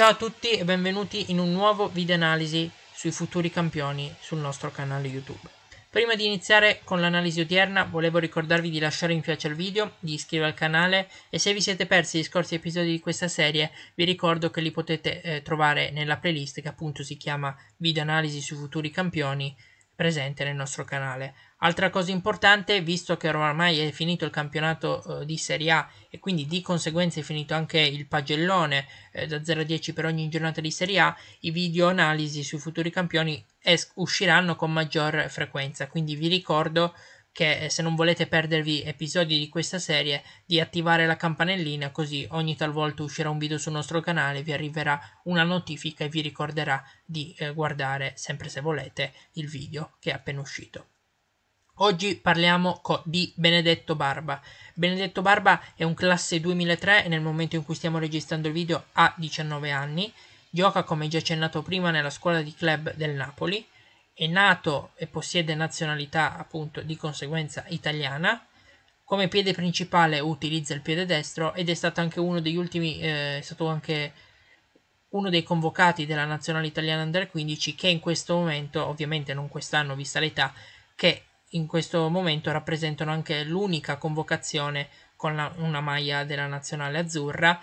Ciao a tutti e benvenuti in un nuovo video analisi sui futuri campioni sul nostro canale YouTube. Prima di iniziare con l'analisi odierna volevo ricordarvi di lasciare un piace al video, di iscrivervi al canale e se vi siete persi gli scorsi episodi di questa serie vi ricordo che li potete eh, trovare nella playlist che appunto si chiama video analisi sui futuri campioni presente nel nostro canale. Altra cosa importante, visto che ormai è finito il campionato eh, di Serie A e quindi di conseguenza è finito anche il pagellone eh, da 0 a 10 per ogni giornata di Serie A, i video analisi sui futuri campioni es- usciranno con maggior frequenza, quindi vi ricordo che eh, se non volete perdervi episodi di questa serie di attivare la campanellina così ogni talvolta uscirà un video sul nostro canale vi arriverà una notifica e vi ricorderà di eh, guardare sempre se volete il video che è appena uscito. Oggi parliamo di Benedetto Barba. Benedetto Barba è un classe 2003 e nel momento in cui stiamo registrando il video ha 19 anni, gioca come già accennato prima nella squadra di club del Napoli è nato e possiede nazionalità appunto di conseguenza italiana. Come piede principale utilizza il piede destro ed è stato anche uno degli ultimi, eh, è stato anche uno dei convocati della nazionale italiana under 15 che in questo momento, ovviamente non quest'anno vista l'età, che in questo momento rappresentano anche l'unica convocazione con la, una maglia della nazionale azzurra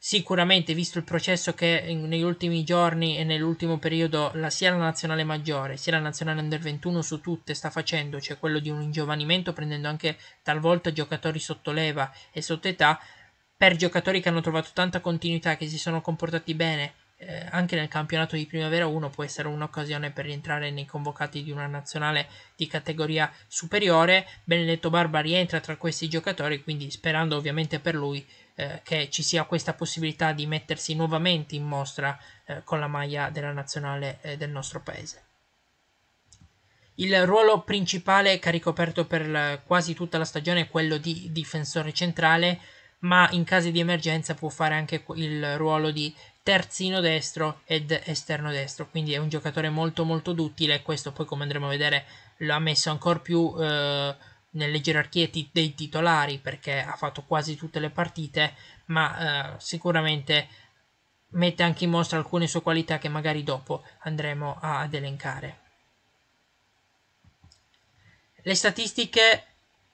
sicuramente visto il processo che negli ultimi giorni e nell'ultimo periodo la, sia la nazionale maggiore sia la nazionale under 21 su tutte sta facendo, cioè quello di un ingiovanimento prendendo anche talvolta giocatori sotto leva e sotto età, per giocatori che hanno trovato tanta continuità, che si sono comportati bene eh, anche nel campionato di primavera 1 può essere un'occasione per rientrare nei convocati di una nazionale di categoria superiore. Benedetto Barba rientra tra questi giocatori, quindi sperando ovviamente per lui eh, che ci sia questa possibilità di mettersi nuovamente in mostra eh, con la maglia della nazionale eh, del nostro paese. Il ruolo principale che ha ricoperto per quasi tutta la stagione è quello di difensore centrale, ma in caso di emergenza può fare anche il ruolo di terzino destro ed esterno destro, quindi è un giocatore molto molto duttile e questo poi come andremo a vedere lo ha messo ancora più eh, nelle gerarchie t- dei titolari perché ha fatto quasi tutte le partite, ma eh, sicuramente mette anche in mostra alcune sue qualità che magari dopo andremo ad elencare. Le statistiche,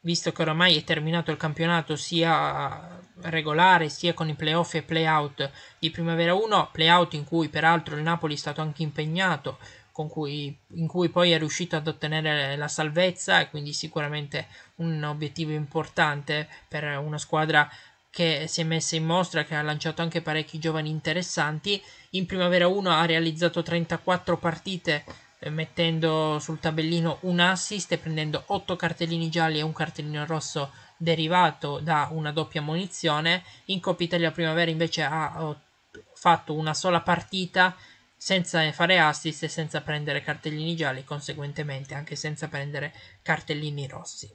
visto che oramai è terminato il campionato sia regolare sia con i playoff e playout di Primavera 1, playout in cui peraltro il Napoli è stato anche impegnato cui, in cui poi è riuscito ad ottenere la salvezza e quindi sicuramente un obiettivo importante per una squadra che si è messa in mostra, che ha lanciato anche parecchi giovani interessanti. In Primavera 1 ha realizzato 34 partite eh, mettendo sul tabellino un assist e prendendo 8 cartellini gialli e un cartellino rosso derivato da una doppia munizione. In Coppa Italia Primavera invece ha fatto una sola partita senza fare assist e senza prendere cartellini gialli, conseguentemente anche senza prendere cartellini rossi.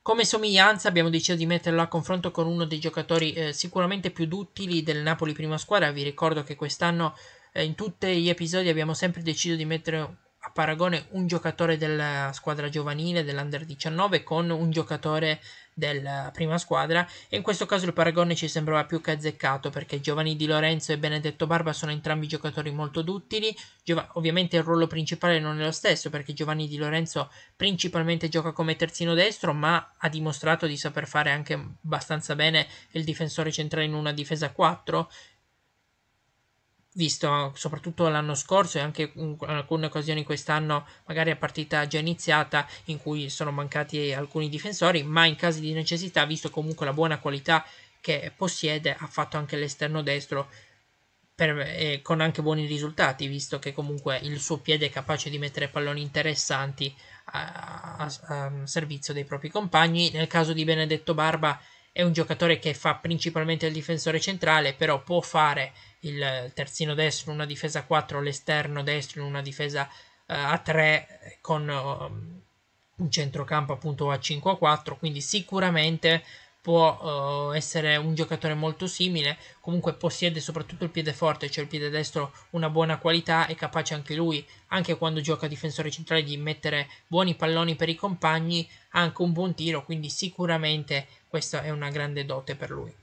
Come somiglianza abbiamo deciso di metterlo a confronto con uno dei giocatori eh, sicuramente più duttili del Napoli prima squadra, vi ricordo che quest'anno eh, in tutti gli episodi abbiamo sempre deciso di mettere a paragone un giocatore della squadra giovanile dell'Under 19 con un giocatore della eh, prima squadra e in questo caso il paragone ci sembrava più che azzeccato perché Giovanni Di Lorenzo e Benedetto Barba sono entrambi giocatori molto duttili, Giova- ovviamente il ruolo principale non è lo stesso perché Giovanni Di Lorenzo principalmente gioca come terzino destro ma ha dimostrato di saper fare anche abbastanza bene il difensore centrale in una difesa 4 visto soprattutto l'anno scorso e anche in alcune occasioni quest'anno, magari a partita già iniziata, in cui sono mancati alcuni difensori, ma in caso di necessità, visto comunque la buona qualità che possiede, ha fatto anche l'esterno destro per, eh, con anche buoni risultati, visto che comunque il suo piede è capace di mettere palloni interessanti a, a, a servizio dei propri compagni. Nel caso di Benedetto Barba è un giocatore che fa principalmente il difensore centrale, però può fare il terzino destro in una difesa a 4, l'esterno destro in una difesa eh, a 3 con um, un centrocampo appunto a 5 a 4, quindi sicuramente può eh, essere un giocatore molto simile, comunque possiede soprattutto il piede forte, cioè il piede destro una buona qualità, è capace anche lui, anche quando gioca difensore centrale, di mettere buoni palloni per i compagni, ha anche un buon tiro, quindi sicuramente questa è una grande dote per lui.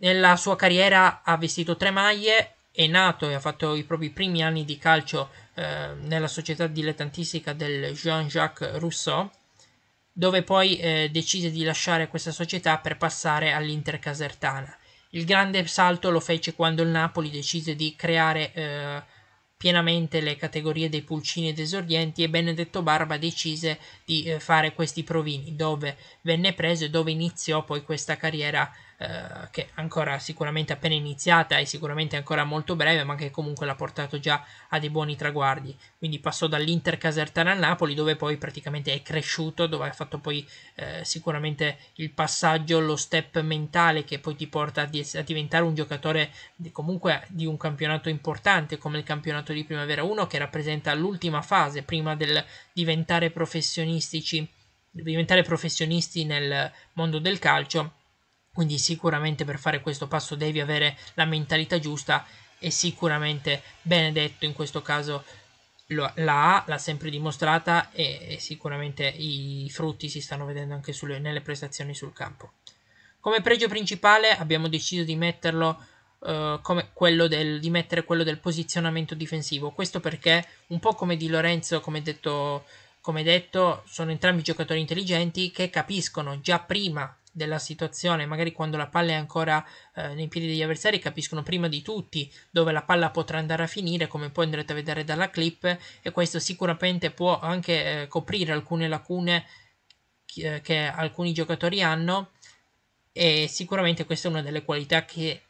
Nella sua carriera ha vestito tre maglie, è nato e ha fatto i propri primi anni di calcio eh, nella società dilettantistica del Jean-Jacques Rousseau, dove poi eh, decise di lasciare questa società per passare all'Inter Casertana. Il grande salto lo fece quando il Napoli decise di creare eh, pienamente le categorie dei pulcini ed esordienti e Benedetto Barba decise di eh, fare questi provini, dove venne preso e dove iniziò poi questa carriera eh, che ancora sicuramente appena iniziata e sicuramente ancora molto breve, ma che comunque l'ha portato già a dei buoni traguardi. Quindi passò dall'Inter Casertana a Napoli, dove poi praticamente è cresciuto, dove ha fatto poi eh, sicuramente il passaggio, lo step mentale che poi ti porta a, di- a diventare un giocatore di, comunque di un campionato importante come il campionato di Primavera 1, che rappresenta l'ultima fase prima del diventare professionistici diventare professionisti nel mondo del calcio quindi sicuramente per fare questo passo devi avere la mentalità giusta e sicuramente Benedetto in questo caso lo, la ha, l'ha sempre dimostrata e, e, sicuramente i frutti si stanno vedendo anche sulle, nelle prestazioni sul campo. Come pregio principale abbiamo deciso di metterlo Uh, come quello del, di mettere quello del posizionamento difensivo. Questo perché, un po' come di Lorenzo, come detto, come detto, sono entrambi giocatori intelligenti che capiscono già prima della situazione, magari quando la palla è ancora eh, nei piedi degli avversari capiscono prima di tutti dove la palla potrà andare a finire, come poi andrete a vedere dalla clip e questo sicuramente può anche eh, coprire alcune lacune che, eh, che alcuni giocatori hanno e sicuramente questa è una delle qualità che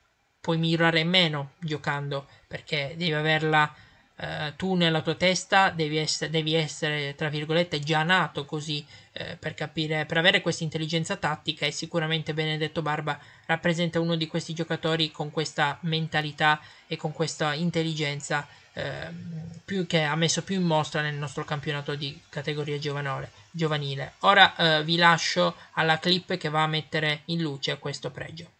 puoi migliorare meno giocando perché devi averla eh, tu nella tua testa devi essere, devi essere, tra virgolette, già nato così eh, per capire, per avere questa intelligenza tattica e sicuramente Benedetto Barba rappresenta uno di questi giocatori con questa mentalità e con questa intelligenza ehm, più, che ha messo più in mostra nel nostro campionato di categoria giovanole, giovanile. Ora eh, vi lascio alla clip che va a mettere in luce questo pregio.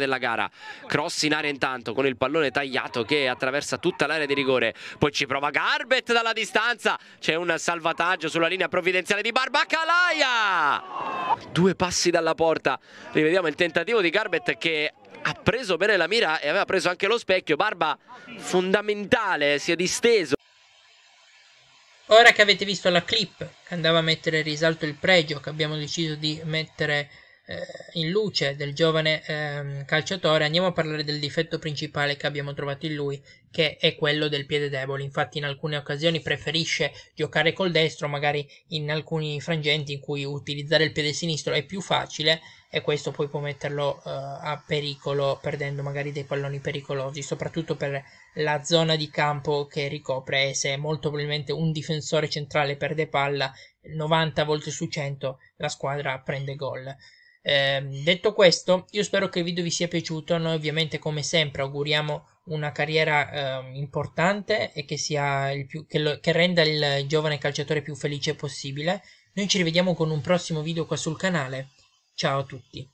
della gara. Cross in area intanto con il pallone tagliato che attraversa tutta l'area di rigore. Poi ci prova Garbet dalla distanza. C'è un salvataggio sulla linea provvidenziale di Barbacalaia. Due passi dalla porta. Rivediamo il tentativo di Garbet che ha preso bene la mira e aveva preso anche lo specchio. Barba fondamentale, si è disteso. Ora che avete visto la clip che andava a mettere in risalto il pregio che abbiamo deciso di mettere eh, in luce del giovane ehm, calciatore andiamo a parlare del difetto principale che abbiamo trovato in lui che è quello del piede debole infatti in alcune occasioni preferisce giocare col destro magari in alcuni frangenti in cui utilizzare il piede sinistro è più facile e questo poi può metterlo eh, a pericolo perdendo magari dei palloni pericolosi soprattutto per la zona di campo che ricopre e se molto probabilmente un difensore centrale perde palla 90 volte su 100 la squadra prende gol eh, detto questo, io spero che il video vi sia piaciuto. Noi, ovviamente, come sempre, auguriamo una carriera eh, importante e che, più, che, lo, che renda il giovane calciatore più felice possibile. Noi ci rivediamo con un prossimo video qua sul canale. Ciao a tutti.